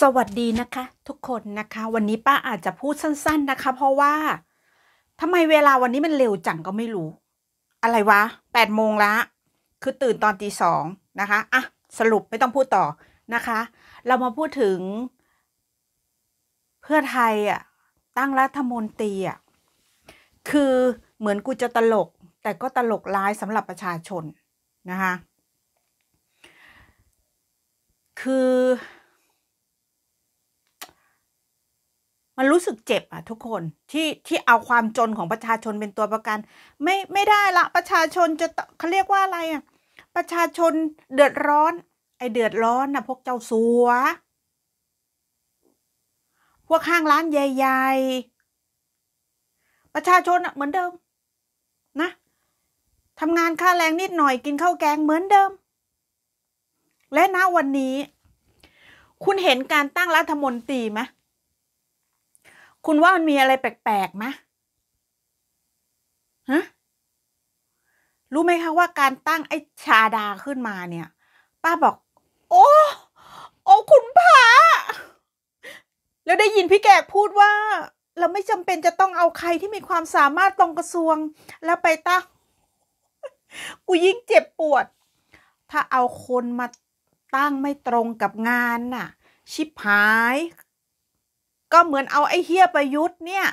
สวัสดีนะคะทุกคนนะคะ วันนี้ป้าอาจจะพูดสั้นๆนะคะ เพราะว่าทำไมเวลาวันนี้มันเร็วจังก็ไม่รู้ อะไรวะแปดโมงละคือตื่นตอนตีสองนะคะอ่ะสรุปไม่ต้องพูดต่อนะคะ เรามาพูดถึง เพื่อไทยอ่ะตั้งรัฐมนตรีอ่ะคือเหมือนกูจะตลกแต่ก็ตลกร้ายสำหรับประชาชน นะคะคือมันรู้สึกเจ็บอะทุกคนที่ที่เอาความจนของประชาชนเป็นตัวประกัน ไม่ไม่ได้ละประชาชนจะเขาเรียกว่าอะไรอะประชาชนเดือดร้อน ไอเดือดร้อนนะพวกเจ้าสัวพวกห้างร้านใหญ่ๆ ประชาชนอะเหมือนเดิมนะทำงานค่าแรงนิดหน่อยกินข้าวแกงเหมือนเดิม และณวันนี้ คุณเห็นการตั้งรัฐมนตรีไหมคุณว่ามันมีอะไรแปลกๆไหมฮะ รู้ไหมคะว่าการตั้งไอ้ชาดาขึ้นมาเนี่ย ป้าบอก โอ้ โอ้ คุณพระแล้วได้ยินพี่แกกพูดว่า เราไม่จำเป็นจะต้องเอาใครที่มีความสามารถตรงกระทรวง แล้วไปตั้ง กูยิ่งเจ็บปวด ถ้าเอาคนมาตั้งไม่ตรงกับงานน่ะ ชิบหายก็เหมือนเอาไอ้เฮียประยุทธ์เนี่ย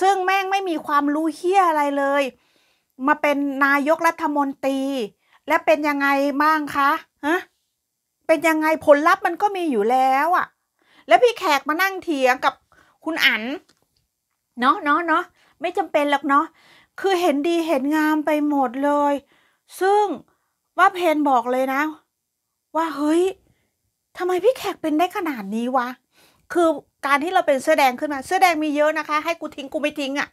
ซึ่งแม่งไม่มีความรู้เฮียอะไรเลย มาเป็นนายกรัฐมนตรี และเป็นยังไงบ้างคะฮะเป็นยังไงผลลัพธ์มันก็มีอยู่แล้วอะแล้วพี่แขกมานั่งเถียงกับคุณอั๋นเนาะเนาะเนาะไม่จำเป็นหรอกเนาะคือเห็นดีเห็นงามไปหมดเลย ซึ่งว่าเพนบอกเลยนะ ว่าเฮ้ยทำไมพี่แขกเป็นได้ขนาดนี้วะ คือการที่เราเป็นเสื้อแดงขึ้นมา เสื้อแดงมีเยอะนะคะ ให้กูทิ้งกูไม่ทิ้งอะ่ะ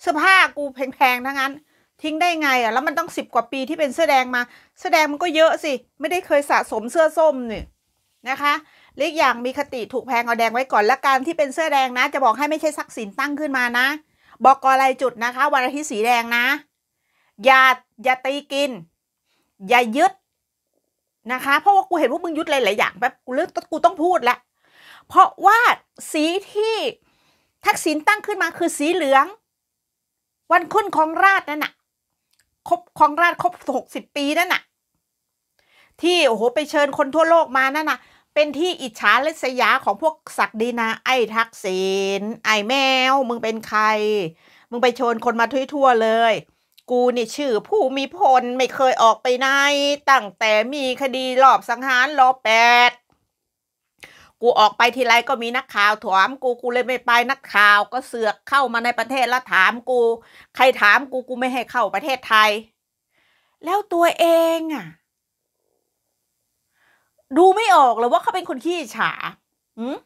เสื้อผ้า กูแพงๆทั้งนั้น ทิ้งได้ไงอะ่ะแล้วมันต้องสิบกว่าปีที่เป็นเสื้อแดงมาเสื้อแดงมันก็เยอะสิ ไม่ได้เคยสะสมเสื้อส้มนี่นะคะเล็กอย่างมีคติถูกแพงเอาแดงไว้ก่อน และการที่เป็นเสื้อแดงนะ จะบอกให้ไม่ใช่ซักสินตั้งขึ้นมานะบอกกอลายจุดนะคะ วันอาทิตย์สีแดงนะอย่าอย่าตีกินอย่ายึดนะคะเพราะว่ากูเห็นว่ามึงยึดหลายๆอย่างแบบกูเลืกอกูต้องพูดและเพราะว่าสีที่ ทักษิณตั้งขึ้นมาคือสีเหลือง วันขุณนของราชนั่นน่ะครบ ของราชครบหกสิบปีนั่นน่ะ ที่ โอ้โหไปเชิญคนทั่วโลกมานั่นน่ะ เป็นที่อิจฉาและสยาของพวกศักดินา ไอ้ทักษิณไอ้แมวมึงเป็นใคร มึงไปเชิญคนมาทั่วๆเลย กูนี่ชื่อผู้มีพลไม่เคยออกไปไหนตั้งแต่มีคดีหลอบสังหารรอแปดกูออกไปทีไรก็มีนักข่าวถามกูกูเลยไม่ไป นักข่าว ก็เสือกเข้ามาในประเทศแล้วถามกู ใครถามกูกูไม่ให้เข้าประเทศไทย แล้วตัวเองอ่ะ ดูไม่ออกเลยว่าเขาเป็นคนขี้ฉาหืม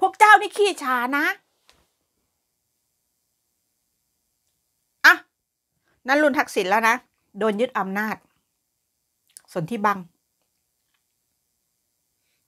พวกเจ้านี่ขี้ฉานะอ่ะ นั่นรุนทักษิณแล้วนะ โดนยึดอำนาจส่วนที่บัง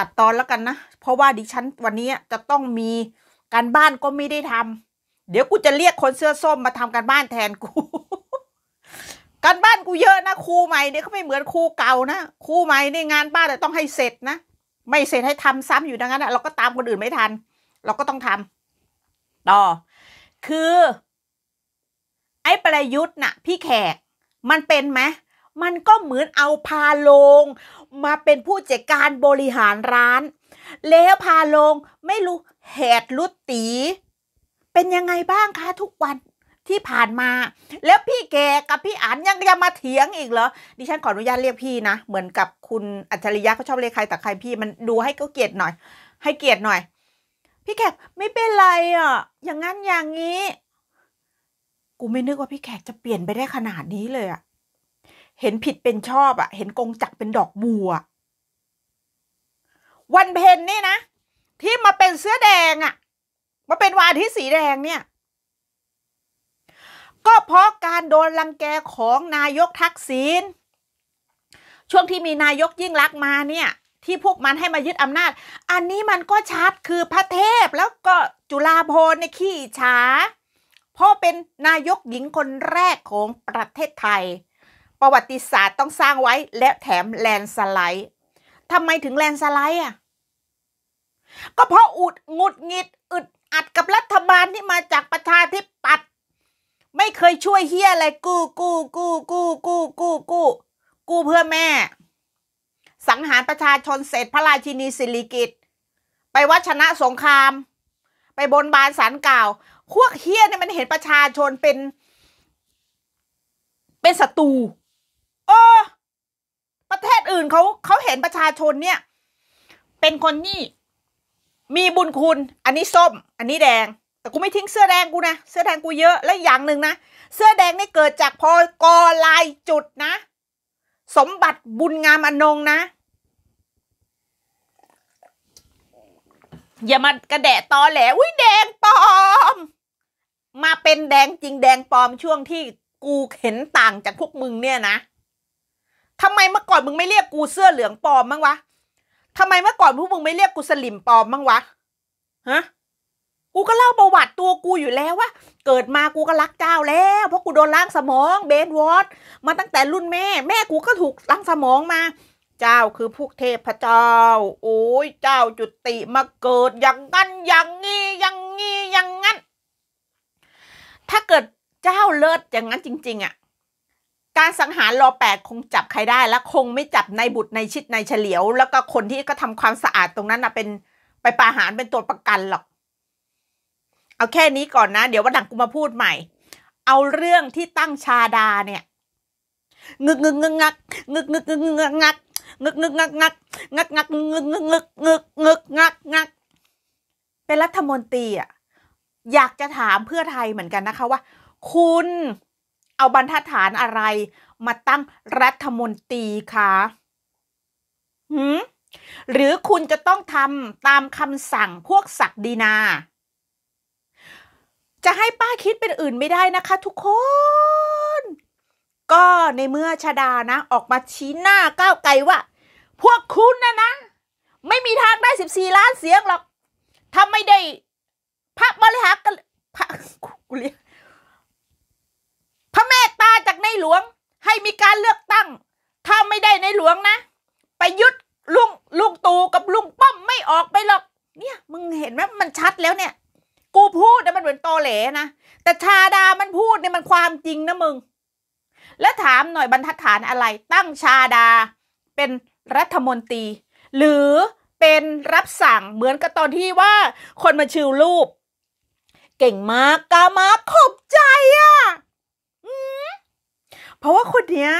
ตัดตอนแล้วกันนะ เพราะว่าดิฉันวันนี้จะต้องมีการบ้านก็ไม่ได้ทำ เดี๋ยวกูจะเรียกคนเสื้อส้มมาทำการบ้านแทนกู การบ้านกูเยอะนะ ครูใหม่เนี่ยเขาไม่เหมือนครูเก่านะ ครูใหม่ในงานบ้านแต่ต้องให้เสร็จนะไม่เสร็จให้ทำซ้ำอยู่ดังนั้นเรา ก็ตามคนอื่นไม่ทัน เราก็ต้องทำต่อคือ ไอ้ประยุทธ์น่ะ พี่แขกมันเป็นไหมมันก็เหมือนเอาพาลงมาเป็นผู้จัดการบริหารร้าน แล้วพาลงไม่รู้แหดลุดตีเป็นยังไงบ้างคะ ทุกวันที่ผ่านมา แล้วพี่แกกับพี่อันยังจะมาเถียงอีกเหรอดิฉันขออนุญาตเรียกพี่นะเหมือนกับคุณอัจฉริยะเขาชอบเรียกใครแต่ใครพี่มันดูให้เขาเกียดหน่อย ให้เกียดหน่อย พี่แขกไม่เป็นไรอ่ะอย่างนั้นอย่างนี้ กูไม่นึกว่าพี่แขกจะเปลี่ยนไปได้ขนาดนี้เลยอ่ะเห็นผิดเป็นชอบอะเห็นกงจักเป็นดอกบัว วันเพ็ญนี่นะ ที่มาเป็นเสื้อแดงอะมาเป็นวาที่สีแดงเนี่ย ก็เพราะการโดนรังแกของนายกทักษิณ ช่วงที่มีนายกยิ่งรักมาเนี่ยที่พวกมันให้มายึดอำนาจ อันนี้มันก็ชัดคือพระเทพแล้วก็จุฬาพลในขี้ฉาเพราะเป็นนายกหญิงคนแรกของประเทศไทยประวัติศาสตร์ต้องสร้างไว้และแถมแลนสไลด์ ทำไมถึงแลนสไลด์อ่ะ ก็เพราะอุดงุด งิด อึดอัดกับรัฐบาลที่มาจากประชาธิปัตย์ไม่เคยช่วยเฮียอะไรกู้กู้กู้กู้กู้กู้กู้กู้เพื่อแม่ สังหารประชาชนเสร็จพระราชินีสิริกิตไปวัชนะสงคราม ไปบนบานสารกล่าวพวกเฮียเนี่ยมันเห็นประชาชนเป็นเป็นศัตรูเออประเทศอื่นเขาเขาเห็นประชาชนเนี่ย เป็นคนนี่มีบุญคุณอันนี้ส้ม อันนี้แดง แต่กูไม่ทิ้งเสื้อแดงกูนะเสื้อแดงกูเยอะ และอย่างหนึ่งนะเสื้อแดงนี่เกิดจากพอกอลายจุดนะ สมบัติบุญงามอนงนะอย่ามากระแดะตอแหลอุ้ยแดงปลอม มาเป็นแดงจริงแดงปลอมช่วงที่กูเห็นต่างจากพวกมึงเนี่ยนะทำไมเมื่อก่อนมึงไม่เรียกกูเสื้อเหลืองปลอมมั้งวะทำไมเมื่อก่อนพวกมึงไม่เรียกกูสลิมปลอมมั้งวะ ฮะ กูก็เล่าประวัติตัวกูอยู่แล้วว่าเกิดมากูก็รักเจ้าแล้วเพราะกูโดนล้างสมองเบนวอตมาตั้งแต่รุ่นแม่แม่กูก็ถูกล้างสมองมา เจ้าคือพวกเทพเจ้า โอ้ยเจ้าจุติมาเกิดอย่างนั้นอย่างนี้อย่างนี้อย่างนั้น ถ้าเกิดเจ้าเลิศอย่างนั้นจริงๆอะ่ะการสังหารรอแปดคงจับใครได้ และคงไม่จับในบุตรในชิดในเฉลียว แล้วก็คนที่ก็ทำความสะอาดตรงนั้นนะเป็นไปปาหารเป็นตัวประกันหรอก เอาแค่นี้ก่อนนะ เดี๋ยววันหลังกูมาพูดใหม่ เอาเรื่องที่ตั้งชาดาเนี่ย งึกงึกงึกงักงึกงึกงึกงักงักงึกงึกงักงักงักงักงึกงึกงึกงึกงึกงักงักเป็นรัฐมนตรีอ่ะอยากจะถามเพื่อไทยเหมือนกันนะคะว่า คุณเอาบรรทัดฐานอะไรมาตั้งรัฐมนตรีคะหืมหรือคุณจะต้องทำตามคำสั่งพวกศักดินา จะให้ป้าคิดเป็นอื่นไม่ได้นะคะ ทุกคน ก็ในเมื่อชาดานะ ออกมาชี้หน้าก้าวไกลว่า พวกคุณนะนะ ไม่มีทางได้14 ล้านเสียงหรอก ทำไม่ได้ พระบริหารกันพระกูเรียกพระเมตตาจากในหลวงให้มีการเลือกตั้ง ถ้าไม่ได้ในหลวงนะ ไปยุดลุงลุงตูกับลุงป้อมไม่ออกไปหรอก เนี่ยมึงเห็นไหมมันชัดแล้วเนี่ย กูพูดนะมันเหมือนตอเหลนะ แต่ชาดามันพูดเนี่ยมันความจริง นะมึง แล้วถามหน่อยบรรทัดฐานอะไรตั้งชาดาเป็นรัฐมนตรี หรือเป็นรับสั่งเหมือนกับตอนที่ว่า คนมาชิวรูป เก่งมากกามากขอบใจอะ่ะเพราะว่าคนเนี้ย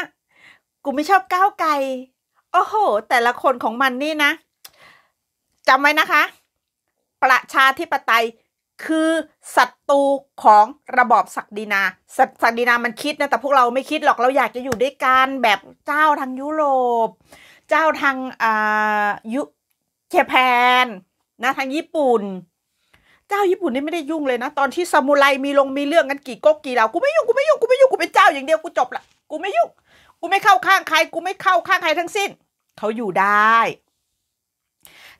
กูไม่ชอบก้าวไกลโอ้โห แต่ละคนของมันนี่นะจำไว้นะคะ ประชาธิปไตยคือศัตรูของระบอบศักดินาศักดินามันคิดนะ แต่พวกเราไม่คิดหรอกเราอยากจะอยู่ด้วยกันแบบเจ้าทางยุโรป เจ้าทางอ่ายุเจแปนนะ ทางญี่ปุ่นเจ้าญี่ปุ่นนี่ไม่ได้ยุ่งเลยนะตอนที่ซามูไรมีลงมีเรื่องกันกี่ก๊กกี่เรากูไม่ยุ่งกูไม่ยุ่งกูไม่ยุ่งกูเป็นเจ้าอย่างเดียวกูจบละกูไม่ยุ่งกูไม่เข้าข้างใครกูไม่เข้าข้างใครทั้งสิ้นเขาอยู่ได้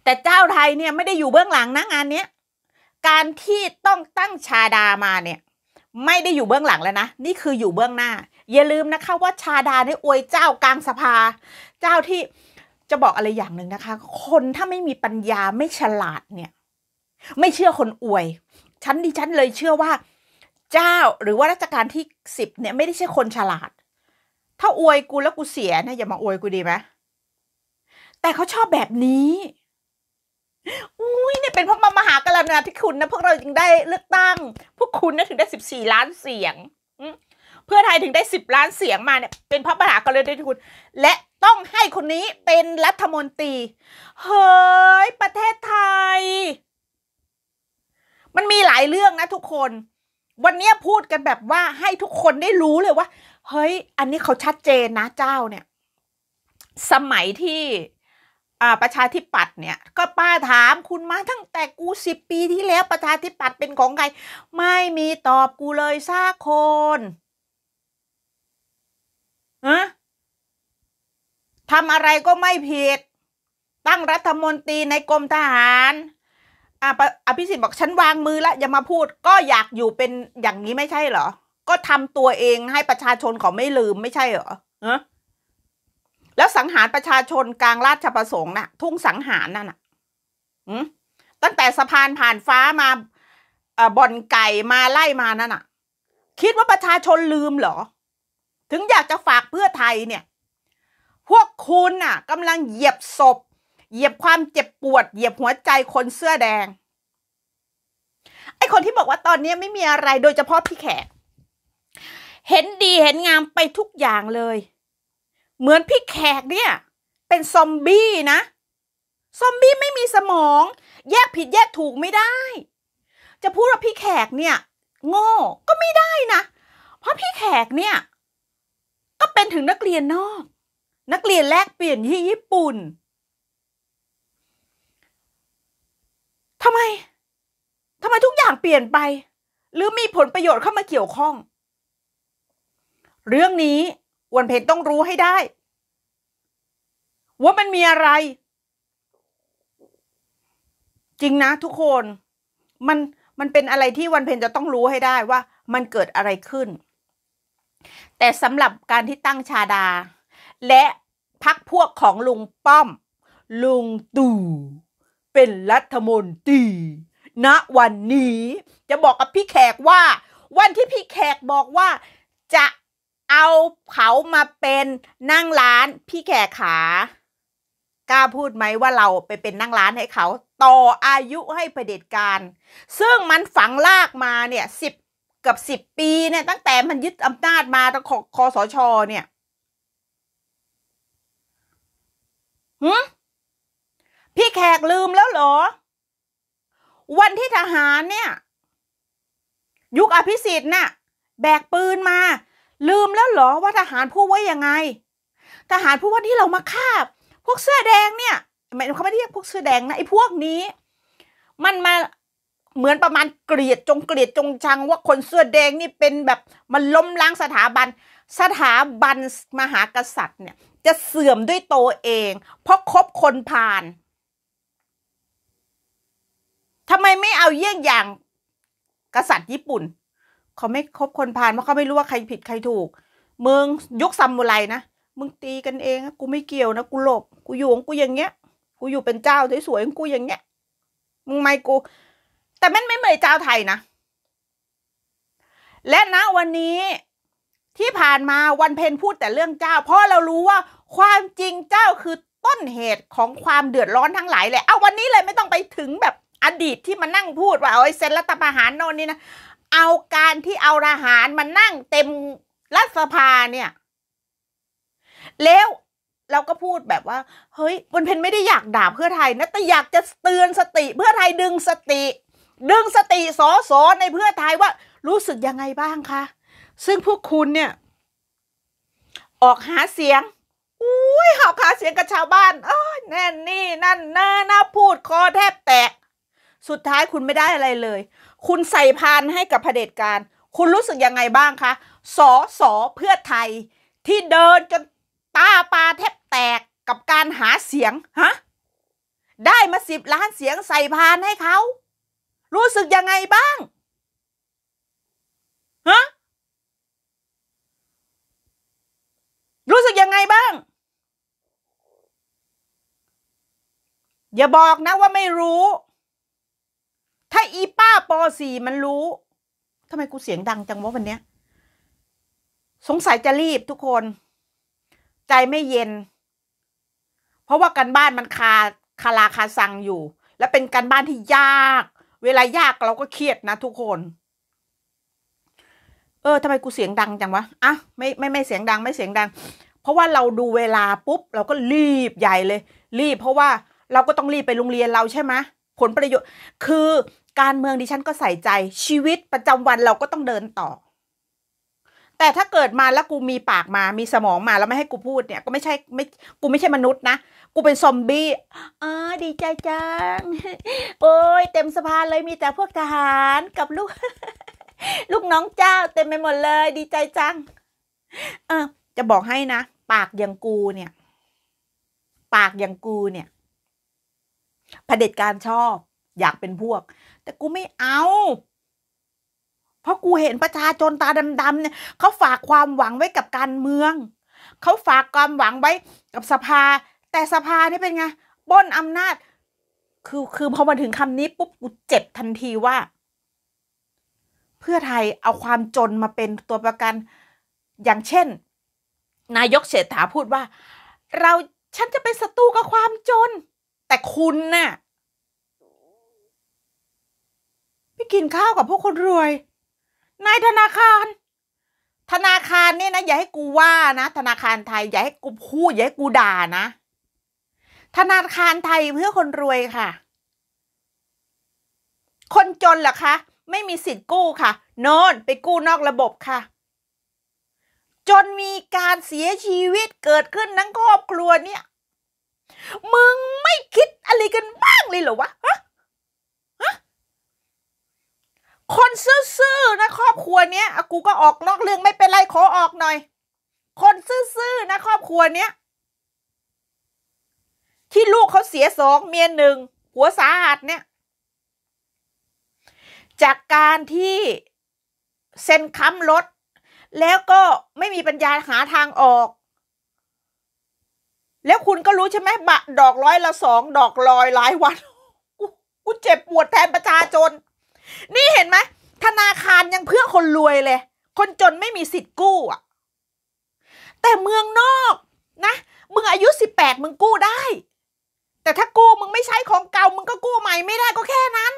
แต่เจ้าไทยเนี่ยไม่ได้อยู่เบื้องหลังนะงานเนี้ยการที่ต้องตั้งชาดามาเนี่ย ไม่ได้อยู่เบื้องหลังแล้วนะนี่คืออยู่เบื้องหน้าอย่าลืมนะคะว่าชาดาได้อวยเจ้ากลางสภา เจ้าที่จะบอกอะไรอย่างหนึ่งนะคะ คนถ้าไม่มีปัญญาไม่ฉลาดเนี่ยไม่เชื่อคนอวยฉันดิฉันเลยเชื่อว่า เจ้าหรือว่าราชการที่สิบเนี่ยไม่ได้ใช่คนฉลาด ถ้าอวยกูแล้วกูเสียนะอย่ามาอวยกูดีไหมแต่เขาชอบแบบนี้อุ้ยเนี่ยเป็นเพราะมามหากรณาธิคุณนะ พวกเราจึงได้เลือกตั้ง พวกคุณนะถึงได้สิบสี่ล้านเสียงเพื่อไทยถึงได้สิบล้านเสียงมาเนี่ย เป็นเพราะมหากรณาธิคุณและต้องให้คนนี้เป็นรัฐมนตรี เฮ้ยประเทศไทยมันมีหลายเรื่องนะทุกคน วันนี้พูดกันแบบว่าให้ทุกคนได้รู้เลยว่า เฮ้ย อันนี้เขาชัดเจนนะเจ้าเนี่ย สมัยที่ประชาธิปัตย์เนี่ย ก็ป้าถามคุณมาตั้งแต่กูสิบปีที่แล้วประชาธิปัตย์เป็นของใคร ไม่มีตอบกูเลยซาคน ฮะทำอะไรก็ไม่ผิด ตั้งรัฐมนตรีในกรมทหารอ่ะอภิสิทธิ์บอกฉันวางมือแล้วอย่ามาพูด ก็อยากอยู่เป็นอย่างนี้ไม่ใช่เหรอ ก็ทำตัวเองให้ประชาชนเขาไม่ลืมไม่ใช่เหรอเนะแล้วสังหารประชาชนกลางราชประสงค์นะ่ะ ทุ่งสังหารนั่นน่ะตั้งแต่สะพานผ่านฟ้ามาบ่อนไก่มาไล่มานั่นน่ะ คิดว่าประชาชนลืมเหรอ ถึงอยากจะฝากเพื่อไทยเนี่ย พวกคุณน่ะกำลังเหยียบศพเหยียบความเจ็บปวด เหยียบหัวใจคนเสื้อแดงไอคนที่บอกว่าตอนนี้ไม่มีอะไรโดยเฉพาะพี่แขก เห็นดีเห็นงามไปทุกอย่างเลย เหมือนพี่แขกเนี่ยเป็นซอมบี้นะซอมบี้ไม่มีสมอง แยกผิดแยกถูกไม่ได้ จะพูดว่าพี่แขกเนี่ย โง่ก็ไม่ได้นะ เพราะพี่แขกเนี่ย ก็เป็นถึงนักเรียนนอก นักเรียนแลกเปลี่ยนที่ญี่ปุ่นทำไมทำไมทุกอย่างเปลี่ยนไป หรือมีผลประโยชน์เข้ามาเกี่ยวข้อง เรื่องนี้วันเพนต้องรู้ให้ได้ว่ามันมีอะไร จริงนะทุกคนมันมันเป็นอะไรที่วันเพนจะต้องรู้ให้ได้ว่ามันเกิดอะไรขึ้น แต่สำหรับการที่ตั้งชาดา และพักพวกของลุงป้อม ลุงตู่เป็นรัฐมนตรีณ วันนี้ จะบอกกับพี่แขกว่า วันที่พี่แขกบอกว่า จะเอาเขามาเป็นนั่งร้านพี่แขกขา กล้าพูดไหมว่าเราไปเป็นนั่งร้านให้เขาต่ออายุให้ประเด็จการ ซึ่งมันฝังลากมาเนี่ยสิบกับสิบปีเนี่ยตั้งแต่มันยึดอำนาจมาตั้งคอสชเนี่ยหืมพี่แขกลืมแล้วเหรอ วันที่ทหารเนี่ย ยุคอภิสิทธิ์น่ะ แบกปืนมา ลืมแล้วเหรอว่าทหารพูดว่ายังไง ทหารพูดว่าที่เรามาฆ่า พวกเสื้อแดงเนี่ยไม่เขาไม่เรียกพวกเสื้อแดงนะไอ้พวกนี้ มันมาเหมือนประมาณเกลียดจงเกลียดจงชังว่าคนเสื้อแดงนี่เป็นแบบมันล้มล้างสถาบันสถาบันมหากษัตริย์ เนี่ย จะเสื่อมด้วยตัวเอง เพราะคบคนผ่านทำไมไม่เอาเยี่ยงอย่างกษัตริย์ญี่ปุ่นเขาไม่คบคนพาลเพราะเขาไม่รู้ว่าใครผิดใครถูกเมืองยุคซามูไรนะมึงตีกันเองกูไม่เกี่ยวนะกูหลบกูอยู่ของกูอย่างเงี้ยกูอยู่เป็นเจ้าสวยๆของกูอย่างเงี้ยมึงไม่กู แต่มันไม่เหมือนเจ้าไทยนะและนะวันนี้ที่ผ่านมาวันเพนพูดแต่เรื่องเจ้าเพราะเรารู้ว่า ความจริงเจ้าคือต้นเหตุของความเดือดร้อนทั้งหลายเลยเอาวันนี้เลยไม่ต้องไปถึงแบบอดีตที่มานั่งพูดว่าเอาไอ้เซนรัฐประหารโน่นนี่นะเอาการที่เอาทหารมานั่งเต็มรัฐสภาเนี่ย แล้วเราก็พูดแบบว่า เฮ้ยบนเพนไม่ได้อยากด่าเพื่อไทย นะแต่อยากจะเตือนสติ เพื่อไทยดึงสติ ดึงสติสอสอในเพื่อไทยว่ารู้สึกยังไงบ้างคะซึ่งพวกคุณเนี่ย ออกหาเสียงอุ้ยหาหาเสียง กับชาวบ้านออยแน่น นี่นั่นน่น่าพูดคอแทบแตกสุดท้ายคุณไม่ได้อะไรเลย คุณใส่พานให้กับเผด็จการคุณรู้สึกยังไงบ้างคะสอสอเพื่อไทย ที่เดินจนตาปลาแทบแตกกับการหาเสียงฮะได้มาสิบล้านเสียงใส่พานให้เขา รู้สึกยังไงบ้างฮะรู้สึกยังไงบ้าง อย่าบอกนะว่าไม่รู้ถ้าอีป้าปอสี่มันรู้ ทำไมกูเสียงดังจังวะวันเนี้ย สงสัยจะรีบทุกคน ใจไม่เย็น เพราะว่าการบ้านมันคาคาลาคาสังอยู่ และเป็นการบ้านที่ยาก เวลายากเราก็เครียดนะทุกคน เออทำไมกูเสียงดังจังวะ อ่ะ ไม่ไม่ไม่เสียงดังไม่เสียงดัง เพราะว่าเราดูเวลาปุ๊บเราก็รีบใหญ่เลย รีบ เพราะว่าเราก็ต้องรีบไปโรงเรียนเราใช่ไหมผลประโยชน์ คือการเมืองดิฉันก็ใส่ใจชีวิตประจำวันเราก็ต้องเดินต่อ แต่ถ้าเกิดมาแล้วกูมีปากมามีสมองมาแล้วไม่ให้กูพูดเนี่ย ก็ไม่ใช่ไม่กูไม่ใช่มนุษย์นะ กูเป็นซอมบี้อ๋อดีใจจังโอ้ยเต็มสะพานเลยมีแต่พวกทหารกับลูก ลูกน้องเจ้า เต็มไปหมดเลย ดีใจจังเออจะบอกให้นะ ปากอย่างกูเนี่ย ปากอย่างกูเนี่ยเผด็จการชอบ อยากเป็นพวกแต่กูไม่เอา เพราะกูเห็นประชาชนตาดำๆ เนี่ยเขาฝากความหวังไว้กับการเมือง เขาฝากความหวังไว้กับสภา แต่สภานี่เป็นไงบ้นอำนาจ คือคือพอมาถึงคำนี้ปุ๊บ กูเจ็บทันทีว่า เพื่อไทยเอาความจนมาเป็นตัวประกัน อย่างเช่น นายกเศรษฐาพูดว่า เรา ฉันจะเป็นศัตรูกับความจน แต่คุณนะ่ะไปกินข้าวกับพวกคนรวย นายธนาคาร ธนาคารเนี่ยนะอย่าให้กูว่านะ ธนาคารไทยอย่าให้กูพูดอย่าให้กูด่านะ ธนาคารไทยเพื่อคนรวยค่ะ คนจนเหรอคะ ไม่มีสิทธิ์กู้ค่ะโน่นไปกู้นอกระบบค่ะ จนมีการเสียชีวิตเกิดขึ้นทั้งครอบครัวเนี่ยมึงไม่คิดอะไรกันบ้างเลยเหรอวะะัวเนี้ยอากูก็ออกนอกเรื่องไม่เป็นไรขอออกหน่อย คนซื่อๆ นะครอบครัวเนี้ยที่ลูกเขาเสียสองเมียหนึ่ง หัวสาหัสเนี่ย จากการที่ เซ็นค้ำรถ แล้วก็ไม่มีปัญญาหาทางออก แล้วคุณก็รู้ใช่ไหมบะ ดอกร้อยละสอง ดอกลอยหลายวันกูเจ็บปวดแทนประชาชนนี่เห็นไหมธนาคารยังเพื่อคนรวยเลย คนจนไม่มีสิทธิ์กู้อ่ะ แต่เมืองนอกนะ มึงอายุสิบแปดมึงกู้ได้ แต่ถ้ากู้มึงไม่ใช้ของเก่ามึงก็กู้ใหม่ไม่ได้ก็แค่นั้น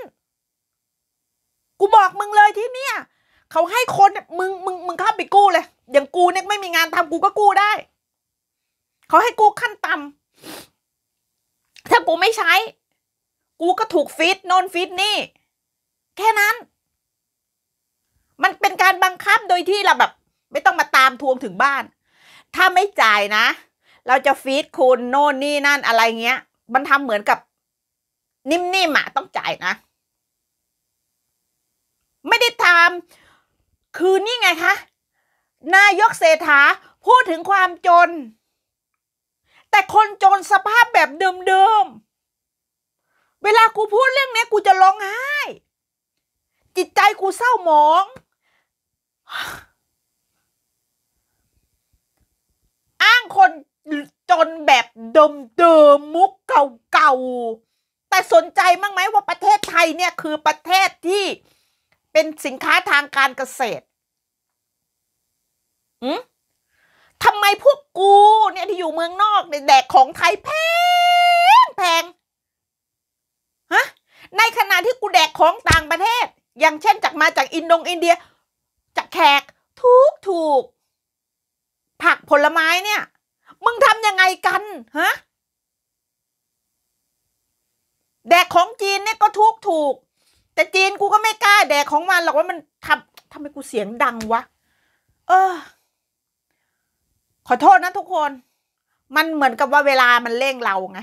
กูบอกมึงเลยที่เนี่ยเขาให้คนมึงมึงมึงเข้าไปกู้เลย อย่างกูเนี่ยไม่มีงานทำกูก็กู้ได้ เขาให้กู้ขั้นต่ำ ถ้ากูไม่ใช้ กูก็ถูกฟิตนอนฟิตนี่ แค่นั้นมันเป็นการบังคับโดยที่เราแบบ ไม่ต้องมาตามทวงถึงบ้าน ถ้าไม่จ่ายนะ เราจะฟีดคุณ โน่นนี่นั่นอะไรเงี้ย มันทำเหมือนกับ นิ่มๆอ่ะต้องจ่ายนะ ไม่ได้ทำคือนี่ไงคะนายกเศรษฐา พูดถึงความจน แต่คนจนสภาพแบบเดิมๆ เวลากูพูดเรื่องนี้กูจะร้องไห้ จิตใจกูเศร้าหมองอ้างคนจนแบบเดิมเดิมมุกเก่าๆ แต่สนใจมั้งไหมว่าประเทศไทยเนี่ยคือประเทศที่เป็นสินค้าทางการเกษตรอืม ทำไมพวกกูเนี่ยที่อยู่เมืองนอกในแดกของไทยแพง แพง ฮะ ในขณะที่กูแดกของต่างประเทศ อย่างเช่นจากมาจากอินโดงอินเดียจะแขกทุกถูกผักผลไม้เนี่ย มึงทำยังไงกันฮะแดกของจีนเนี่ยก็ทุกถูก แต่จีนกูก็ไม่กล้า แดกของมันหรอกว่ามันทำทำไมกูเสียงดังวะเออขอโทษนะ ทุกคน มันเหมือนกับว่าเวลามันเร่งเราไง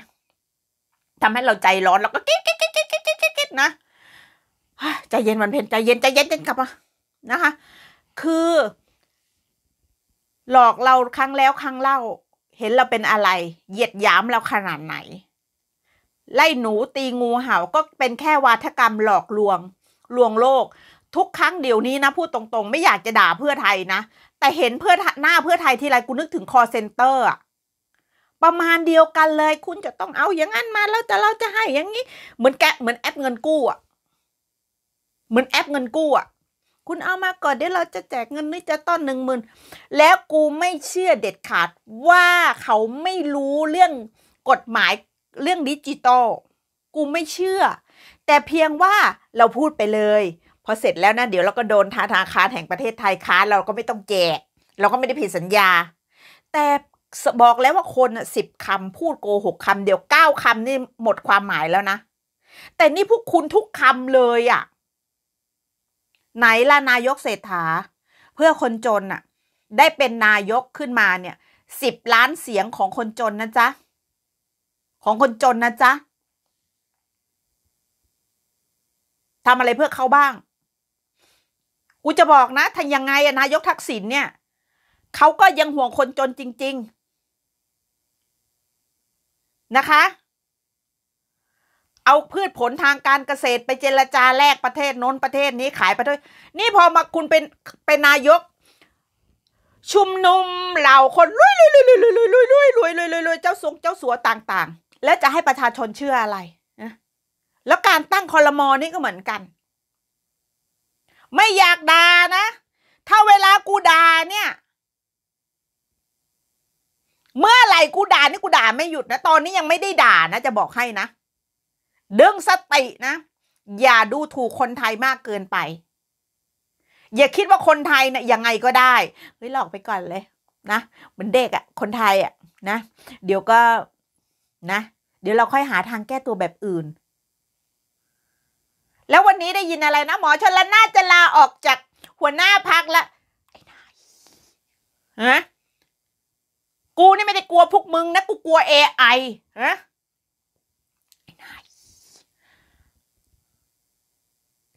ทำให้เราใจร้อนเราก็กิ๊กกิ๊กกิ๊กกิ๊กกิ๊กกิ๊กนะใจเย็นมันเพนใจเย็นใจเย็นเย็นกลับมานะคะคือ หลอกเราครั้งแล้วครั้งเล่า เห็นเราเป็นอะไร เหยียดยามเราขนาดไหน ไล่หนูตีงูเห่าก็เป็นแค่วาทกรรมหลอกลวงลวงโลก ทุกครั้งเดี๋ยวนี้นะ พูดตรงๆ ไม่อยากจะด่าเพื่อไทยนะแต่เห็นเพื่อหน้าเพื่อไทยทีไรกูนึกถึงคอเซนเตอร์ประมาณเดียวกันเลยคุณจะต้องเอาอย่างนั้นมาแล้วแต่เราจะให้อย่างนี้ เหมือนแกเหมือนแอปเงินกู้อะเหมือนแอปเงินกู้อะคุณเอามาก่อนเดี๋ยวเราจะแจกเงินนี่จะต้อนหนึ่งหมื่นแล้วกูไม่เชื่อเด็ดขาดว่าเขาไม่รู้เรื่องกฎหมายเรื่องดิจิตอลกูไม่เชื่อ แต่เพียงว่าเราพูดไปเลยพอเสร็จแล้วนะเดี๋ยวเราก็โดนธนาคารแห่งประเทศไทยค้านเราก็ไม่ต้องแจกเราก็ไม่ได้ผิดสัญญา แต่บอกแล้วว่าคนสิบคำพูดโกหกคำเดียวเก้าคำนี่หมดความหมายแล้วนะ แต่นี่พวกคุณทุกคำเลยอะ่ะไหนล่ะนายกเศรษฐา เพื่อคนจนน่ะ ได้เป็นนายกขึ้นมาเนี่ยสิบล้านเสียงของคนจนนะจ๊ะของคนจนนะจ๊ะทำอะไรเพื่อเขาบ้างกูจะบอกนะทางยังไงนายกทักษิณเนี่ยเขาก็ยังห่วงคนจนจริงๆนะคะเอาพืชผลทางการเกษตรไปเจรจาแลกประเทศน้นประเทศนี้ขายไปด้วยนี่พอมาคุณเป็นเป็นนายก ชุมนุมเหล่าคนรวยรวยรวยรวยรวยรวยรวยรวยรวยรวยรวยเจ้าสงเจ้าสัวต่าง ๆ แล้วจะให้ประชาชนเชื่ออะไรนะแล้วการตั้งคอรมอนี่ก็เหมือนกัน ไม่อยากด่านะ ถ้าเวลากูด่าเนี่ย เมื่อไหร่กูด่านี่กูด่าไม่หยุดนะตอนนี้ยังไม่ได้ด่านะจะบอกให้นะดึงสตินะ อย่าดูถูกคนไทยมากเกินไป อย่าคิดว่าคนไทยเนะ่ยยังไงก็ได้ เฮ้ย หลอกไปก่อนเลย นะเหมือนเด็กอะ่ะคนไทยอะ่ะนะเดี๋ยวก็นะเดี๋ยวเราค่อยหาทางแก้ตัวแบบอื่น แล้ววันนี้ได้ยินอะไรนะ หมอชนละนาจะลาออกจากหัวหน้าพักละไอ้นายฮะกูนี่ไม่ได้กลัวพวกมึงนะ กูกลัวเอไอฮะ